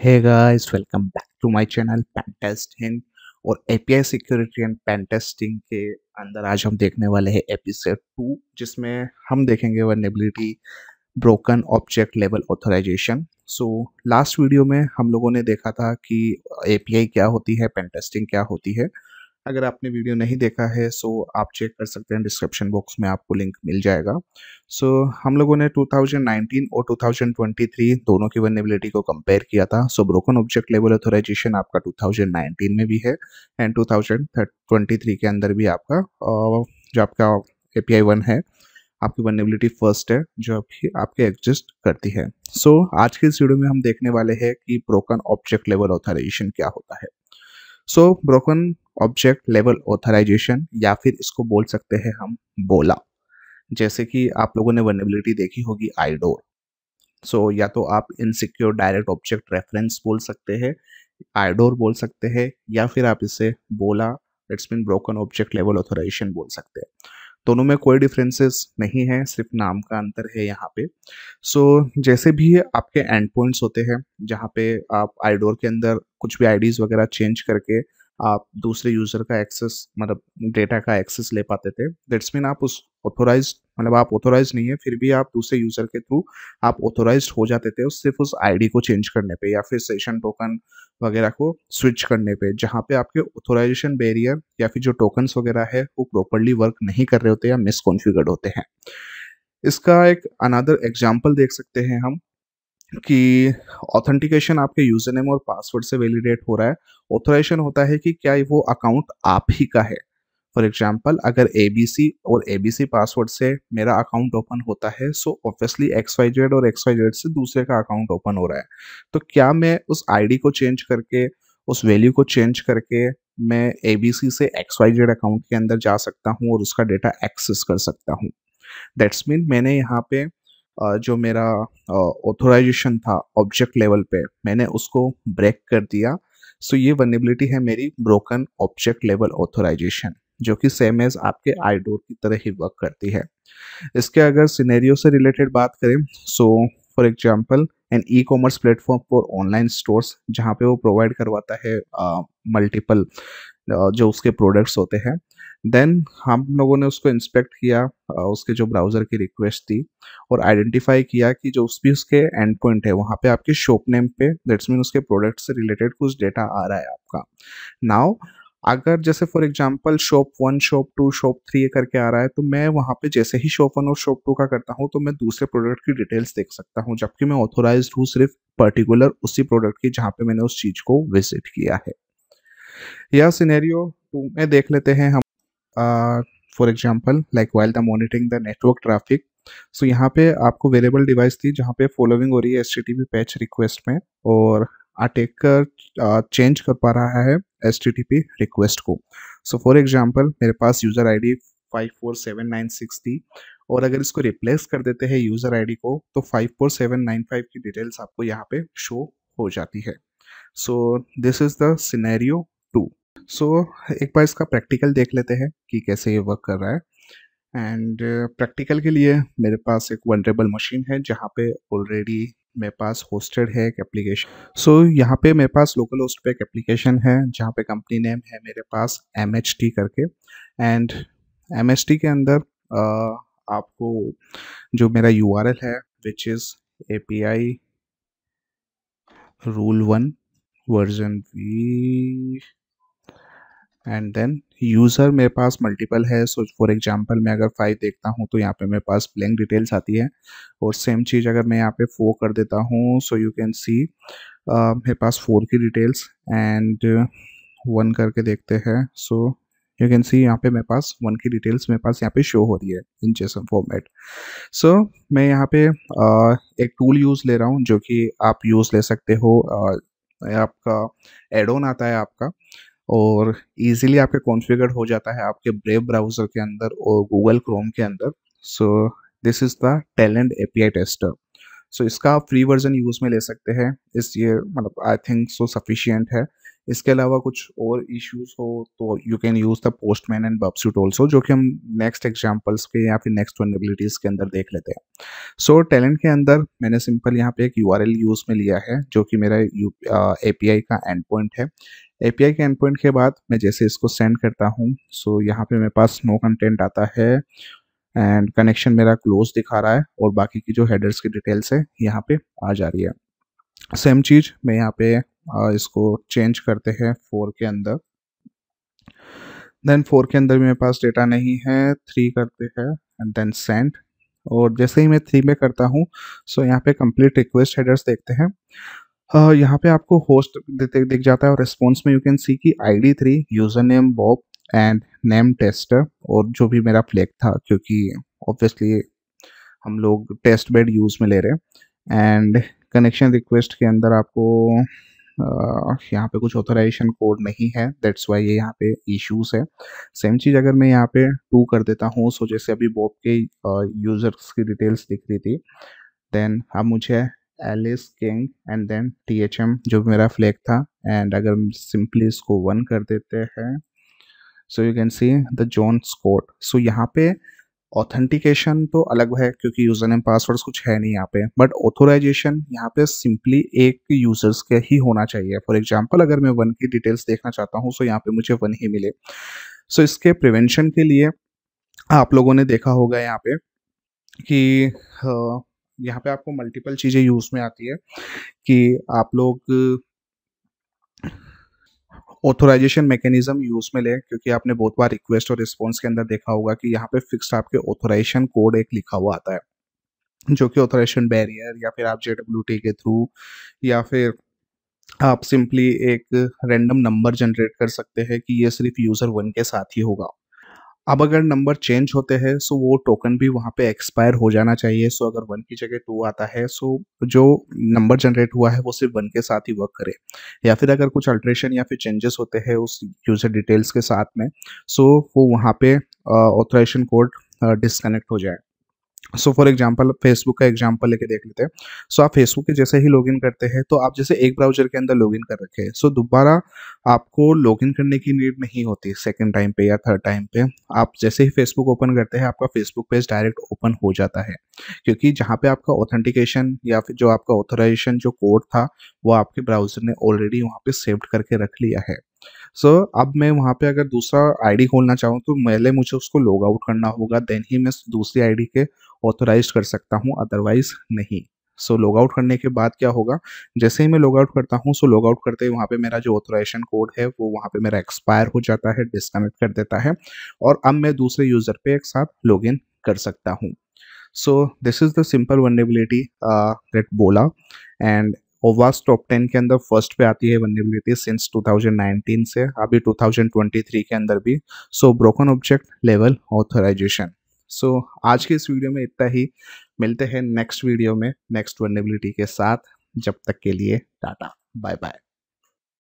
Hey guys, welcome back to my channel Pentesting और API security and pentesting के अंदर आज हम देखने वाले हैं एपिसोड टू जिसमें हम देखेंगे vulnerability broken object level authorization so last video में हम लोगों ने देखा था कि एपीआई क्या होती है पेंटेस्टिंग क्या होती है अगर आपने वीडियो नहीं देखा है सो आप चेक कर सकते हैं डिस्क्रिप्शन बॉक्स में आपको लिंक मिल जाएगा सो हम लोगों ने 2019 और 2023 दोनों की वनेबिलिटी को कंपेयर किया था so broken object level authorization आपका 2019 में भी है एंड 2023 के अंदर भी आपका uh, जो आपका ए पी वन है आपकी वनेबिलिटी फर्स्ट है जो आपकी आपके एग्जिस्ट करती है सो so, आज के इस वीडियो में हम देखने वाले हैं कि ब्रोकन ऑब्जेक्ट लेवल ऑथोराइजेशन क्या होता है so broken object level authorization या फिर इसको बोल सकते हैं हम बोला जैसे कि आप लोगों ने वर्नेबिलिटी देखी होगी आईडोर सो so, या तो आप इनसिक्योर डायरेक्ट ऑब्जेक्ट रेफरेंस बोल सकते हैं आईडोर बोल सकते हैं या फिर आप इसे बोला it's mean broken object level authorization बोल सकते हैं दोनों में कोई डिफरेंसेस नहीं है सिर्फ नाम का अंतर है यहाँ पे सो so, जैसे भी आपके एंड पॉइंट्स होते हैं जहाँ पे आप आईडोर के अंदर कुछ भी आईडीज़ वगैरह चेंज करके आप दूसरे यूजर का एक्सेस मतलब डेटा का एक्सेस ले पाते थे दैट्स मीन आप उस ऑथोराइज मतलब आप ऑथोराइज नहीं है फिर भी आप दूसरे यूजर के थ्रू आप ऑथोराइज हो जाते थे सिर्फ उस आईडी को चेंज करने पे या फिर सेशन टोकन वगैरह को स्विच करने पे जहाँ पे आपके ऑथोराइजेशन बैरियर या फिर जो टोकन्स वगैरह है वो प्रॉपरली वर्क नहीं कर रहे होते या मिसकॉन्फिगर्ड होते हैं इसका एक अनदर एग्जाम्पल देख सकते हैं हम कि ऑथेंटिकेशन आपके यूजर नेम और पासवर्ड से वैलिडेट हो रहा है ऑथोराइजेशन होता है कि क्या वो अकाउंट आप ही का है फॉर एग्जाम्पल अगर ए और ए पासवर्ड से मेरा अकाउंट ओपन होता है so obviously X Y Z और एक्स वाई जेड से दूसरे का अकाउंट ओपन हो रहा है तो क्या मैं उस डी को चेंज करके उस वैल्यू को चेंज करके मैं ए से एक्स वाई जेड अकाउंट के अंदर जा सकता हूँ और उसका डेटा एक्सेस कर सकता हूँ दैट्स मीन मैंने यहाँ पे जो मेरा ऑथोराइजेशन था ऑब्जेक्ट लेवल पे मैंने उसको ब्रेक कर दिया सो so ये वनेबिलिटी है मेरी ब्रोकन ऑब्जेक्ट लेवल ऑथोराइजेशन जो कि सेम एज आपके आईडोर की तरह ही वर्क करती है इसके अगर सिनेरियो से रिलेटेड बात करें so for example an e commerce platform for online stores जहाँ पे वो प्रोवाइड करवाता है मल्टीपल जो उसके प्रोडक्ट्स होते हैं देन हम लोगों ने उसको इंस्पेक्ट किया उसके जो ब्राउज़र की रिक्वेस्ट थी और आइडेंटिफाई किया कि जो उस भी उसके एंड पॉइंट है वहाँ पे आपके शॉप नेम पे दैट्स मीन उसके प्रोडक्ट से रिलेटेड कुछ डेटा आ रहा है आपका नाउ अगर जैसे for example shop one shop two shop three करके आ रहा है तो मैं वहाँ पे जैसे ही शॉप वन और शॉप टू का करता हूँ तो मैं दूसरे प्रोडक्ट की डिटेल्स देख सकता हूँ जबकि मैं ऑथोराइज हूँ सिर्फ पर्टिकुलर उसी प्रोडक्ट की जहाँ पे मैंने उस चीज़ को विजिट किया है यह सिनेरियो टू में देख लेते हैं हम for example like while the monitoring the network traffic so यहाँ पे आपको वेरेबल डिवाइस थी जहाँ पे फॉलोइंग हो रही है H T T P patch request में और अटेकर चेंज कर पा रहा है H T T P request को सो फॉर एग्जाम्पल मेरे पास यूज़र आईडी सिक्स थी और अगर इसको रिप्लेस कर देते हैं यूज़र आईडी को तो five four seven nine five की डिटेल्स आपको यहाँ पे शो हो जाती है so this is the scenario so so, एक बार इसका प्रैक्टिकल देख लेते हैं कि कैसे ये वर्क कर रहा है एंड प्रैक्टिकल के लिए मेरे पास एक वनरेबल मशीन है जहाँ पे ऑलरेडी मेरे पास होस्टेड है एक एप्लीकेशन सो so, यहाँ पे मेरे पास लोकल होस्ट पे एक एप्लीकेशन है जहाँ पे कंपनी नेम है मेरे पास एम करके एंड एम के अंदर uh, आपको जो मेरा यू है which is A P I rule one version V and then user मेरे पास मल्टीपल है सो फॉर एग्जांपल मैं अगर फाइव देखता हूँ तो यहाँ पे मेरे पास ब्लैंक डिटेल्स आती है और सेम चीज़ अगर मैं यहाँ पे फोर कर देता हूँ सो यू कैन सी मेरे पास फोर की डिटेल्स एंड वन करके देखते हैं सो यू कैन सी यहाँ पे मेरे पास वन की डिटेल्स मेरे पास यहाँ पे शो हो रही है इन जेसन फॉर्मेट सो मैं यहाँ पे uh, एक टूल यूज़ ले रहा हूँ जो कि आप यूज़ ले सकते हो uh, आपका एडोन आता है आपका और इजीली आपके कॉन्फ़िगर्ड हो जाता है आपके ब्रेव ब्राउज़र के अंदर और गूगल क्रोम के अंदर so this is the talent a tester so इसका आप फ्री वर्जन यूज़ में ले सकते हैं इस ये मतलब आई थिंक सो सफिशियंट है इसके अलावा कुछ और इश्यूज हो तो you can use the Postman and Burp Suite also जो कि हम नेक्स्ट एग्जाम्पल्स के या फिर नेक्स्ट वनबिलिटीज के अंदर देख लेते हैं सो so, टैलेंट के अंदर मैंने सिंपल यहाँ पे एक यू यूज में लिया है जो कि मेरा ए आई का एंड पॉइंट है ए के एंड पॉइंट के बाद मैं जैसे इसको सेंड करता हूँ सो so, यहाँ पे मेरे पास नो कंटेंट आता है एंड कनेक्शन मेरा क्लोज दिखा रहा है और बाकी की जो हेडर्स की डिटेल्स है यहाँ पे आ जा रही है सेम चीज़ मैं यहाँ पे इसको चेंज करते हैं फोर के अंदर देन फोर के अंदर मेरे पास डेटा नहीं है थ्री करते हैं एंड देन सेंड और जैसे ही मैं थ्री में करता हूँ सो यहाँ पे कंप्लीट रिक्वेस्ट हेडर्स देखते हैं uh, यहाँ पे आपको होस्ट दिख जाता है और रिस्पॉन्स में यू कैन सी कि I D three user name Bob and name tester और जो भी मेरा फ्लैग था क्योंकि ऑब्वियसली हम लोग टेस्ट बेड यूज़ में ले रहे हैं एंड कनेक्शन रिक्वेस्ट के अंदर आपको यहाँ पे कुछ ऑथराइजेशन कोड नहीं है दैट्स वाई ये यहाँ पे इश्यूज है सेम चीज़ अगर मैं यहाँ पे टू कर देता हूँ सो जैसे अभी बॉब के यूजर्स की डिटेल्स दिख रही थी देन अब मुझे Alice king and then T H M जो मेरा फ्लैग था एंड अगर सिंपली इसको वन कर देते हैं so you can see the John Scott so यहाँ पे ऑथेंटिकेशन तो अलग है क्योंकि यूज़र नेम पासवर्ड कुछ है नहीं यहाँ पे बट ऑथोराइजेशन यहाँ पे सिंपली एक यूज़र्स के ही होना चाहिए फॉर एग्जाम्पल अगर मैं वन की डिटेल्स देखना चाहता हूँ सो यहाँ पे मुझे वन ही मिले सो इसके प्रिवेंशन के लिए आप लोगों ने देखा होगा यहाँ पे कि हाँ, यहाँ पे आपको मल्टीपल चीज़ें यूज़ में आती है कि आप लोग ऑथोराइजेशन मैकेनिज्म यूज में ले क्योंकि आपने बहुत बार रिक्वेस्ट और रिस्पॉन्स के अंदर देखा होगा कि यहाँ पे फिक्स आपके ऑथोराइजेशन कोड एक लिखा हुआ आता है जो कि ऑथोराइजेशन बैरियर या फिर आप टी के थ्रू या फिर आप सिंपली एक रैंडम नंबर जनरेट कर सकते हैं कि ये सिर्फ यूज़र वन के साथ ही होगा अब अगर नंबर चेंज होते हैं सो वो टोकन भी वहाँ पे एक्सपायर हो जाना चाहिए सो अगर वन की जगह टू आता है सो जो नंबर जनरेट हुआ है वो सिर्फ वन के साथ ही वर्क करे या फिर अगर कुछ अल्ट्रेशन या फिर चेंजेस होते हैं उस यूज़र डिटेल्स के साथ में सो वो वहाँ पे ऑथराइजेशन कोड डिसकनेक्ट हो जाए सो फॉर एग्जाम्पल फेसबुक का एग्जाम्पल लेके देख लेते हैं सो so, आप फेसबुक के जैसे ही लॉगिन करते हैं तो आप जैसे एक ब्राउजर के अंदर लॉगिन कर रखे हैं सो so, दोबारा आपको लॉगिन करने की नीड नहीं होती सेकंड टाइम पे या थर्ड टाइम पे आप जैसे ही फेसबुक ओपन करते हैं आपका फेसबुक पेज डायरेक्ट ओपन हो जाता है क्योंकि जहाँ पे आपका ऑथेंटिकेशन या फिर जो आपका ऑथोराइजेशन जो कोड था वो आपके ब्राउजर ने ऑलरेडी वहाँ पे सेव्ड करके रख लिया है सो so, अब मैं वहाँ पे अगर दूसरा आईडी खोलना चाहूँ तो पहले मुझे उसको लॉग आउट करना होगा देन ही मैं दूसरी आईडी के ऑथोराइज कर सकता हूँ अदरवाइज नहीं सो लॉग आउट करने के बाद क्या होगा जैसे ही मैं लॉग आउट करता हूँ सो लॉग आउट करते ही वहाँ पे मेरा जो ऑथोराइजेशन कोड है वो वहाँ पे मेरा एक्सपायर हो जाता है डिसकनेक्ट कर देता है और अब मैं दूसरे यूज़र पे एक साथ लॉग इन कर सकता हूँ so this is the simple vulnerability that BOLA and ओवास टॉप टेन के अंदर फर्स्ट पे आती है वनडेबिलिटी सिंस 2019 से अभी 2023 के अंदर भी so broken object level authorization so so, आज के इस वीडियो में इतना ही मिलते हैं नेक्स्ट वीडियो में नेक्स्ट वनेबिलिटी के साथ जब तक के लिए टाटा बाय बाय